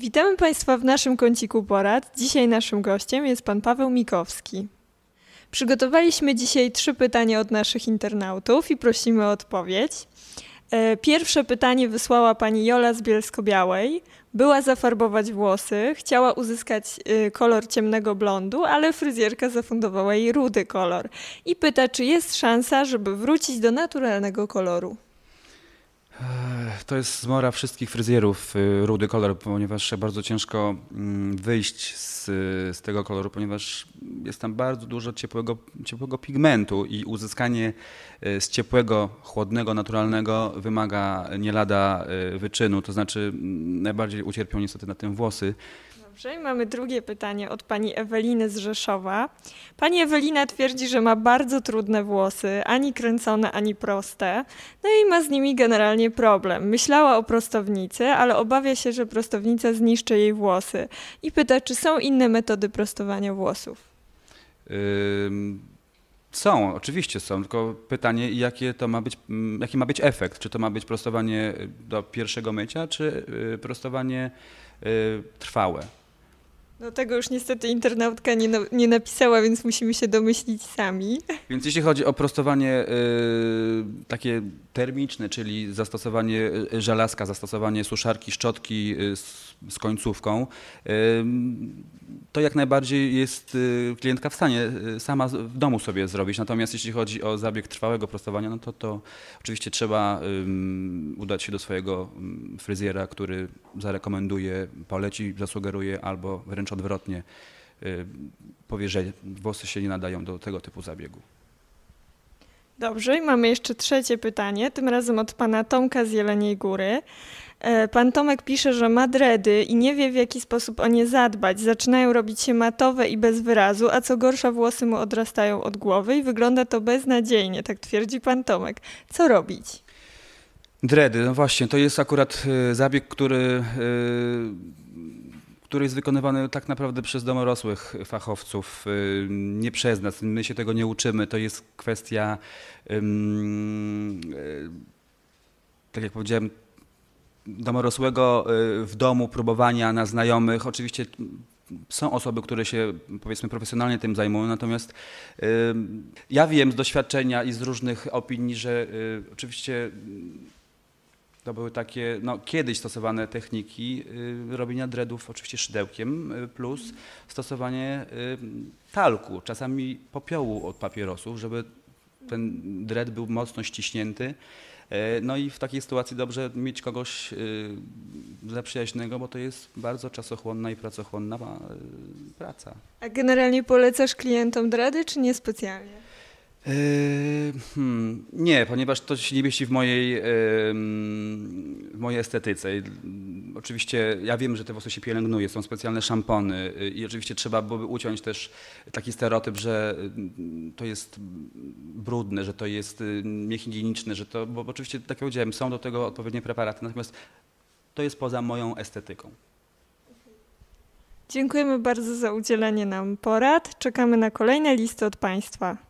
Witamy Państwa w naszym kąciku porad. Dzisiaj naszym gościem jest pan Paweł Mikowski. Przygotowaliśmy dzisiaj trzy pytania od naszych internautów i prosimy o odpowiedź. E, pierwsze pytanie wysłała pani Jola z Bielsko-Białej. Była zafarbować włosy, chciała uzyskać y, kolor ciemnego blondu, ale fryzjerka zafundowała jej rudy kolor i pyta, czy jest szansa, żeby wrócić do naturalnego koloru. To jest zmora wszystkich fryzjerów, y, rudy kolor, ponieważ bardzo ciężko mm, wyjść z, z tego koloru, ponieważ jest tam bardzo dużo ciepłego, ciepłego pigmentu i uzyskanie y, z ciepłego, chłodnego, naturalnego wymaga nie lada y, wyczynu. To znaczy mm, najbardziej ucierpią niestety na tym włosy. Dobrze, mamy drugie pytanie od pani Eweliny z Rzeszowa. Pani Ewelina twierdzi, że ma bardzo trudne włosy, ani kręcone, ani proste, no i ma z nimi generalnie problem. Myślała o prostownicy, ale obawia się, że prostownica zniszczy jej włosy i pyta, czy są inne metody prostowania włosów. Są, oczywiście są, tylko pytanie, jakie to ma być, mm, jaki ma być efekt? Czy to ma być prostowanie do pierwszego mycia, czy y, prostowanie y, trwałe? No tego już niestety internautka nie, nie napisała, więc musimy się domyślić sami. Więc jeśli chodzi o prostowanie y, takie termiczne, czyli zastosowanie y, żelazka, zastosowanie suszarki, szczotki y, z, z końcówką, y, to jak najbardziej jest y, klientka w stanie y, sama w domu sobie zrobić. Natomiast jeśli chodzi o zabieg trwałego prostowania, no to, to oczywiście trzeba udać się do swojego fryzjera, który zarekomenduje, poleci, zasugeruje albo wręcz odwrotnie y, powie, że włosy się nie nadają do tego typu zabiegu. Dobrze, i mamy jeszcze trzecie pytanie, tym razem od pana Tomka z Jeleniej Góry. E, pan Tomek pisze, że ma dredy i nie wie w jaki sposób o nie zadbać. Zaczynają robić się matowe i bez wyrazu, a co gorsza włosy mu odrastają od głowy i wygląda to beznadziejnie, tak twierdzi pan Tomek. Co robić? Dredy, no właśnie, to jest akurat y, zabieg, który, y, który jest wykonywany tak naprawdę przez domorosłych fachowców, y, nie przez nas. My się tego nie uczymy. To jest kwestia, tak jak powiedziałem, domorosłego w domu, próbowania na znajomych. Oczywiście są osoby, które się powiedzmy profesjonalnie tym zajmują, natomiast ja wiem z doświadczenia i z różnych opinii, że oczywiście to były takie no, kiedyś stosowane techniki y, robienia dreadów oczywiście szydełkiem y, plus stosowanie y, talku, czasami popiołu od papierosów, żeby ten dread był mocno ściśnięty. E, no i w takiej sytuacji dobrze mieć kogoś y, zaprzyjaźnego, bo to jest bardzo czasochłonna i pracochłonna e, praca. A generalnie polecasz klientom dready czy niespecjalnie? Yy, hmm, nie, ponieważ to się nie mieści w mojej, yy, w mojej estetyce. Mm, oczywiście ja wiem, że te włosy się pielęgnuje, są specjalne szampony yy, i oczywiście trzeba byłoby uciąć też taki stereotyp, że to jest brudne, że to jest niehigieniczne, że to, bo oczywiście tak jak powiedziałem, są do tego odpowiednie preparaty, natomiast to jest poza moją estetyką. Dziękujemy bardzo za udzielenie nam porad. Czekamy na kolejne listy od Państwa.